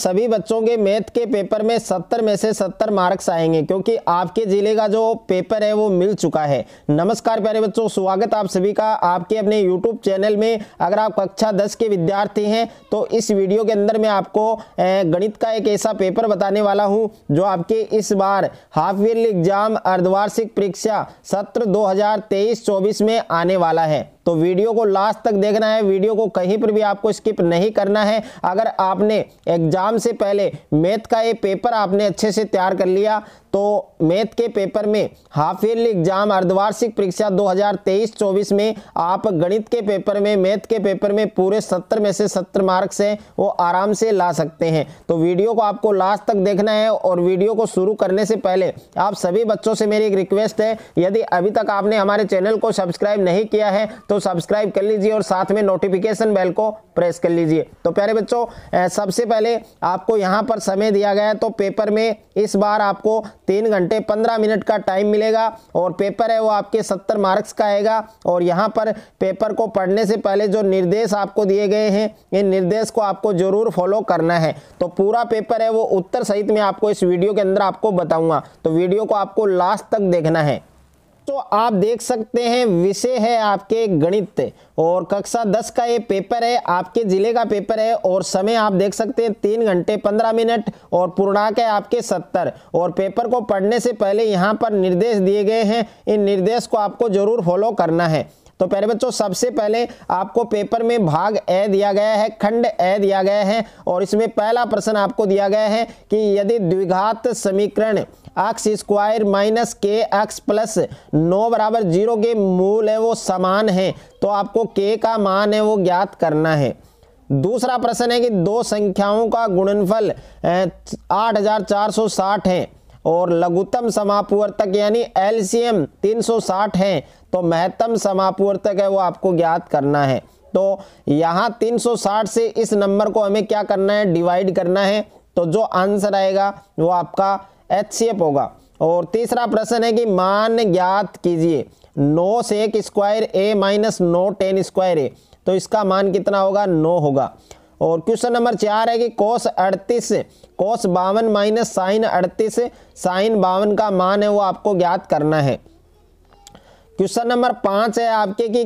सभी बच्चों के मैथ के पेपर में 70 में से 70 मार्क्स आएंगे क्योंकि आपके ज़िले का जो पेपर है वो मिल चुका है नमस्कार प्यारे बच्चों स्वागत आप सभी का आपके अपने यूट्यूब चैनल में अगर आप कक्षा 10 के विद्यार्थी हैं तो इस वीडियो के अंदर मैं आपको गणित का एक ऐसा पेपर बताने वाला हूँ जो आपके इस बार हाफ ईयरली एग्जाम अर्धवार्षिक परीक्षा सत्र दो हज़ार में आने वाला है तो वीडियो को लास्ट तक देखना है वीडियो को कहीं पर भी आपको स्किप नहीं करना है अगर आपने एग्जाम से पहले मैथ का ये पेपर आपने अच्छे से तैयार कर लिया तो मैथ के पेपर में हाफ ईयरली एग्जाम अर्धवार्षिक परीक्षा 2023-24 में आप गणित के पेपर में मैथ के पेपर में पूरे 70 में से 70 मार्क्स हैं वो आराम से ला सकते हैं तो वीडियो को आपको लास्ट तक देखना है और वीडियो को शुरू करने से पहले आप सभी बच्चों से मेरी एक रिक्वेस्ट है यदि अभी तक आपने हमारे चैनल को सब्सक्राइब नहीं किया है तो सब्सक्राइब कर लीजिए और साथ में नोटिफिकेशन बेल को प्रेस कर लीजिए तो प्यारे बच्चों सबसे पहले आपको यहाँ पर समय दिया गया है तो पेपर में इस बार आपको तीन घंटे पंद्रह मिनट का टाइम मिलेगा और पेपर है वो आपके सत्तर मार्क्स का आएगा और यहाँ पर पेपर को पढ़ने से पहले जो निर्देश आपको दिए गए हैं इन निर्देश को आपको ज़रूर फॉलो करना है तो पूरा पेपर है वो उत्तर सहित मैं आपको इस वीडियो के अंदर आपको बताऊँगा तो वीडियो को आपको लास्ट तक देखना है तो आप देख सकते हैं विषय है आपके गणित और कक्षा दस का ये पेपर है आपके जिले का पेपर है और समय आप देख सकते हैं तीन घंटे पंद्रह मिनट और पूर्णांक है आपके सत्तर और पेपर को पढ़ने से पहले यहाँ पर निर्देश दिए गए हैं इन निर्देश को आपको जरूर फॉलो करना है तो पहले बच्चों सबसे पहले आपको पेपर में भाग ए दिया गया है खंड ए दिया गया है और इसमें पहला प्रश्न आपको दिया गया है कि यदि द्विघात समीकरण X square minus K X plus नौ बराबर जीरो के मूल है वो समान है तो आपको के का मान है वो ज्ञात करना है दूसरा प्रश्न है कि दो संख्याओं का गुणनफल 8460 है और लघुतम समापवर्तक यानी एलसीएम 360 है तो महत्तम समापवर्तक है वो आपको ज्ञात करना है तो यहाँ 360 से इस नंबर को हमें क्या करना है डिवाइड करना है तो जो आंसर आएगा वो आपका एच होगा और तीसरा प्रश्न है कि मान ज्ञात कीजिए नौ से एक स्क्वायर ए माइनस नौ टेन स्क्वायर ए तो इसका मान कितना होगा नौ होगा और क्वेश्चन नंबर चार है कि कोस अड़तीस कोस बावन माइनस साइन अड़तीस साइन बावन का मान है वो आपको ज्ञात करना है क्वेश्चन नंबर पाँच है आपके कि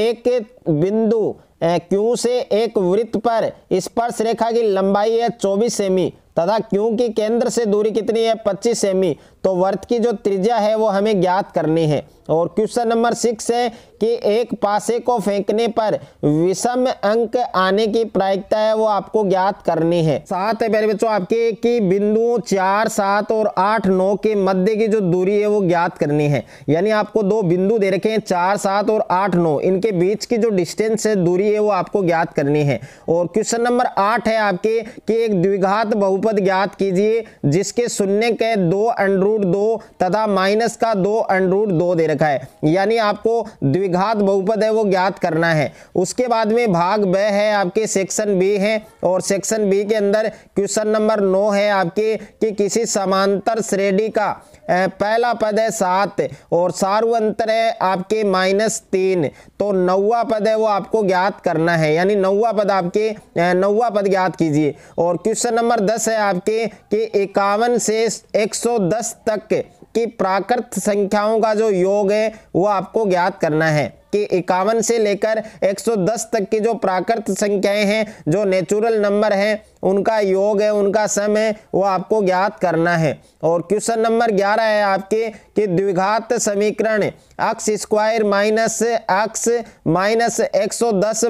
एक बिंदु क्यू से एक वृत्त पर स्पर्श रेखा की लंबाई है चौबीस सेमी तथा क्योंकि केंद्र से दूरी कितनी है 25 सेमी तो वर्त की जो त्रिज्या है वो हमें ज्ञात करनी है और क्वेश्चन नंबर सिक्स है कि एक पासे को फेंकने पर विषम अंक आने की प्रायिकता है वो आपको ज्ञात करनी है साथ है मेरे बच्चों आपके कि बिंदुओं चार सात और आठ नौ के मध्य की जो दूरी है वो ज्ञात करनी है यानी आपको दो बिंदु दे रखे हैं चार सात और आठ नौ इनके बीच की जो डिस्टेंस है दूरी है वो आपको ज्ञात करनी है और क्वेश्चन नंबर आठ है आपके कि एक द्विघात बहुपद ज्ञात कीजिए जिसके शून्य के दो अंडरू रूट दो तथा माइनस का दो अंड दो दे रखा है यानी आपको द्विघात बहुपद है वो ज्ञात करना है उसके बाद में भाग ब है आपके सेक्शन बी है और सेक्शन बी के अंदर क्वेश्चन नंबर नौ है आपके कि किसी समांतर श्रेणी का पहला पद है सात और सारू अंतर है आपके माइनस तीन तो नौवा पद है वो आपको ज्ञात करना है यानी नौवा पद आपके नौवा पद ज्ञात कीजिए और क्वेश्चन नंबर दस है आपके कि इक्यावन से एक सौ दस तक की प्राकृत संख्याओं का जो योग है वो आपको ज्ञात करना है कि इक्यावन से लेकर 110 तक की जो प्राकृत संख्याएं हैं जो नेचुरल नंबर हैं उनका योग है उनका सम है वो आपको ज्ञात करना है और क्वेश्चन नंबर ग्यारह है आपके कि द्विघात समीकरण X square minus X minus एक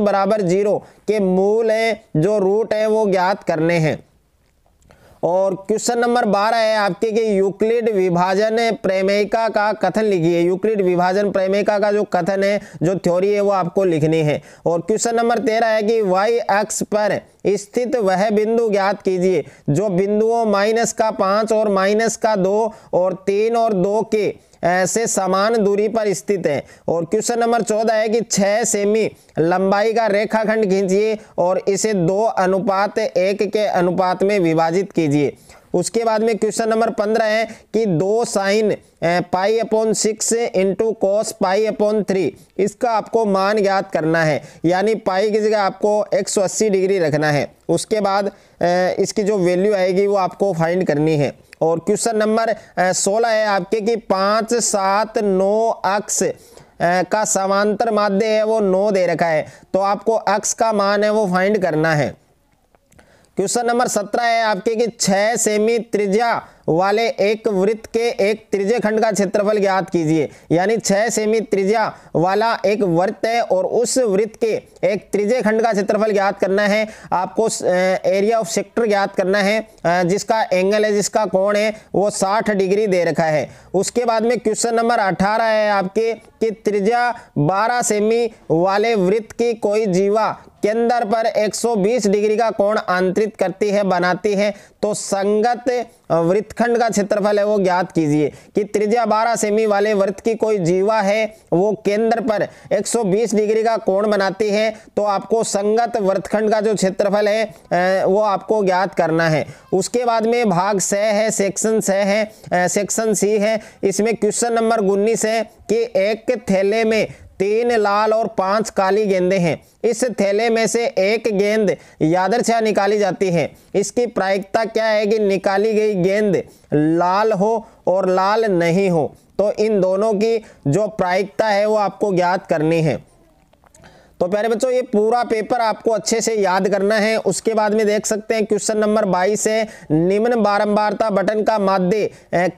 बराबर जीरो के मूल हैं जो रूट हैं वो ज्ञात करने हैं और क्वेश्चन नंबर बारह है आपके के यूक्लिड विभाजन प्रेमिका का कथन लिखिए यूक्लिड विभाजन प्रेमिका का जो कथन है जो थ्योरी है वो आपको लिखनी है और क्वेश्चन नंबर तेरह है कि वाई एक्स पर स्थित वह बिंदु ज्ञात कीजिए जो बिंदुओं माइनस का पाँच और माइनस का दो और तीन और दो के से समान दूरी पर स्थित है और क्वेश्चन नंबर चौदह है कि छः सेमी लंबाई का रेखाखंड खींचिए और इसे दो अनुपात एक के अनुपात में विभाजित कीजिए उसके बाद में क्वेश्चन नंबर पंद्रह है कि दो sine pi upon six into cos pi upon three इसका आपको मान ज्ञात करना है यानी पाई की जगह आपको एक सौ अस्सी डिग्री रखना है उसके बाद इसकी जो वैल्यू आएगी वो आपको फाइंड करनी है और क्वेश्चन नंबर सोलह है आपके कि पाँच सात नौ अक्स का समांतर माध्य है वो नौ दे रखा है तो आपको अक्स का मान है वो फाइंड करना है क्वेश्चन नंबर सत्रह है आपके कि छह सेमी त्रिज्या वाले एक वृत्त के एक त्रिज्य खंड का क्षेत्रफल ज्ञात कीजिए यानी छह सेमी त्रिज्या वाला एक वृत्त है और उस वृत्त के एक त्रिज्य खंड का क्षेत्रफल ज्ञात करना है आपको एरिया ऑफ सेक्टर ज्ञात करना है जिसका एंगल है जिसका कोण है वो साठ डिग्री दे रखा है उसके बाद में क्वेश्चन नंबर अठारह है आपके कि त्रिज्या बारह सेमी वाले वृत्त की कोई जीवा केंद्र पर 120 डिग्री का कोण आंतरित करती है बनाती है तो संगत वृत्तखंड का क्षेत्रफल है वो ज्ञात कीजिए कि त्रिज्या 12 सेमी वाले वृत्त की कोई जीवा है वो केंद्र पर 120 डिग्री का कोण बनाती है तो आपको संगत वृत्तखंड का जो क्षेत्रफल है वो आपको ज्ञात करना है उसके बाद में भाग स है सेक्शन स है सेक्शन सी है इसमें क्वेश्चन नंबर उन्नीस है कि एक थैले में तीन लाल और पांच काली गेंदे हैं इस थैले में से एक गेंद यादरछा निकाली जाती है इसकी प्रायिकता क्या है कि निकाली गई गेंद लाल हो और लाल नहीं हो तो इन दोनों की जो प्रायिकता है वो आपको ज्ञात करनी है तो प्यारे बच्चों ये पूरा पेपर आपको अच्छे से याद करना है उसके बाद में देख सकते हैं क्वेश्चन नंबर 22 है निम्न बारंबारता बटन का माध्य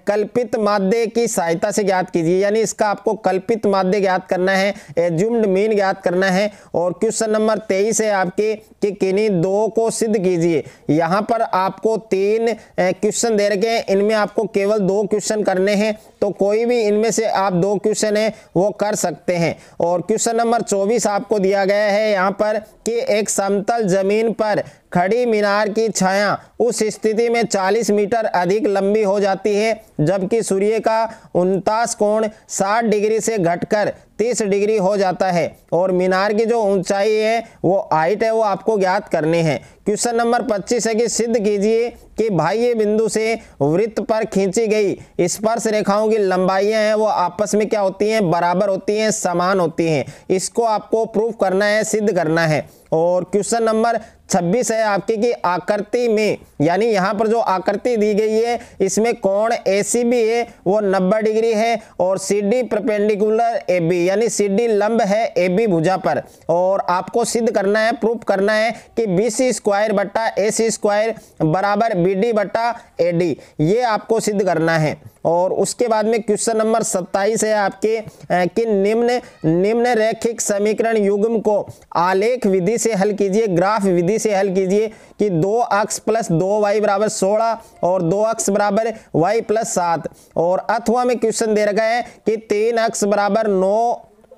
कल्पित माध्य की सहायता से ज्ञात कीजिए यानी इसका आपको कल्पित माध्य ज्ञात करना है एज्यूम्ड मीन ज्ञात करना है और क्वेश्चन नंबर तेईस है आपके कि किन्हीं दो को सिद्ध कीजिए यहाँ पर आपको तीन क्वेश्चन दे रखे हैं इनमें आपको केवल दो क्वेश्चन करने हैं तो कोई भी इनमें से आप दो क्वेश्चन है वो कर सकते हैं और क्वेश्चन नंबर चौबीस आपको दिया गया है यहाँ पर कि एक समतल जमीन पर खड़ी मीनार की छाया उस स्थिति में 40 मीटर अधिक लंबी हो जाती है जबकि सूर्य का उनतास कोण 60 डिग्री से घटकर 30 डिग्री हो जाता है और मीनार की जो ऊंचाई है वो हाइट है वो आपको ज्ञात करनी है क्वेश्चन नंबर 25 है कि सिद्ध कीजिए कि बाह्य बिंदु से वृत्त पर खींची गई स्पर्श रेखाओं की लंबाइयाँ हैं वो आपस में क्या होती हैं बराबर होती हैं समान होती हैं इसको आपको प्रूफ करना है सिद्ध करना है और क्वेश्चन नंबर 26 है आपके की आकृति में यानी यहाँ पर जो आकृति दी गई है इसमें कोण ए सी बी है वो 90 डिग्री है और C D perpendicular A B यानी सी डी लंब है ए बी भुजा पर और आपको सिद्ध करना है प्रूफ करना है कि बी सी स्क्वायर बट्टा ए सी स्क्वायर बराबर बी डी बट्टा ए डी ये आपको सिद्ध करना है और उसके बाद में क्वेश्चन नंबर 27 है आपके कि निम्न निम्न रैखिक समीकरण युग्म को आलेख विधि से हल कीजिए ग्राफ विधि से हल कीजिए कि दो अक्स प्लस दो वाई बराबर सोलह और दो अक्स बराबर वाई प्लस सात और अथवा में क्वेश्चन दे रखा है कि तीन अक्स बराबर नौ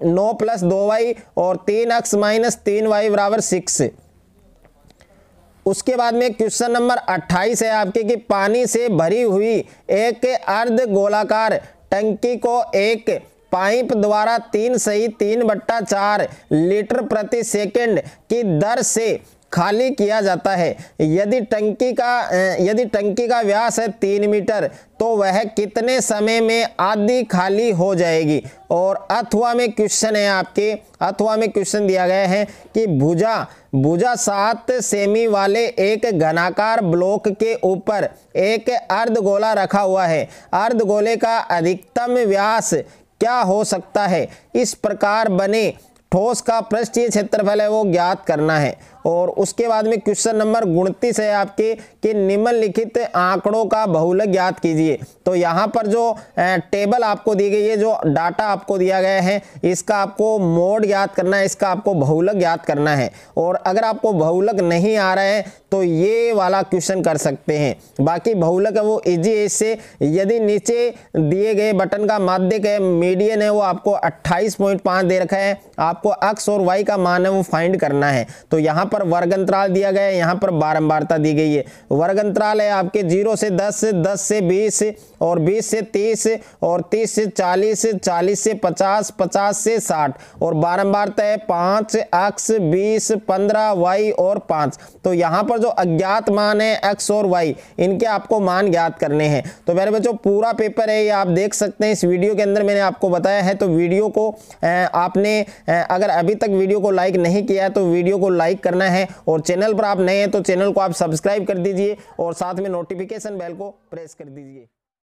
नौ प्लस दो वाई और तीन अक्स माइनस तीन वाई बराबर सिक्स उसके बाद में क्वेश्चन नंबर 28 है आपके कि पानी से भरी हुई एक अर्ध गोलाकार टंकी को एक पाइप द्वारा तीन सही तीन बट्टा चार लीटर प्रति सेकंड की दर से खाली किया जाता है यदि टंकी का यदि टंकी का व्यास है तीन मीटर तो वह कितने समय में आधी खाली हो जाएगी और अथवा में क्वेश्चन है आपके अथवा में क्वेश्चन दिया गया है कि भुजा भुजा सात सेमी वाले एक घनाकार ब्लॉक के ऊपर एक अर्ध गोला रखा हुआ है अर्ध गोले का अधिकतम व्यास क्या हो सकता है इस प्रकार बने ठोस का पृष्ठीय क्षेत्रफल है वो ज्ञात करना है और उसके बाद में क्वेश्चन नंबर उनतीस है आपके कि निम्नलिखित आंकड़ों का बहुलक ज्ञात कीजिए तो यहाँ पर जो टेबल आपको दी गई है जो डाटा आपको दिया गया है इसका आपको मोड ज्ञात करना है इसका आपको बहुलक ज्ञात करना है और अगर आपको बहुलक नहीं आ रहा है तो ये वाला क्वेश्चन कर सकते हैं बाकी बहुलक है वो इजी है इससे यदि नीचे दिए गए बटन का माध्यक है मीडियन है वो आपको 28.5 दे रखा है आपको एक्स और वाई का मान है वो फाइंड करना है तो यहाँ पर वर्ग अंतराल दिया गया है यहाँ पर बारंबारता दी गई है वर्ग अंतराल है आपके जीरो से दस दस से बीस और बीस से तीस और तीस से चालीस चालीस से पचास पचास से साठ और बारंबारता है पाँच एक्स बीस पंद्रह वाई और पाँच तो यहाँ पर जो अज्ञात मान है एक्स और वाई इनके आपको मान ज्ञात करने हैं तो मेरे बच्चों पूरा पेपर है ये आप देख सकते हैं इस वीडियो के अंदर मैंने आपको बताया है तो वीडियो को आपने अगर अभी तक वीडियो को लाइक नहीं किया तो वीडियो को लाइक करना करना है और चैनल पर आप नए हैं तो चैनल को आप सब्सक्राइब कर दीजिए और साथ में नोटिफिकेशन बेल को प्रेस कर दीजिए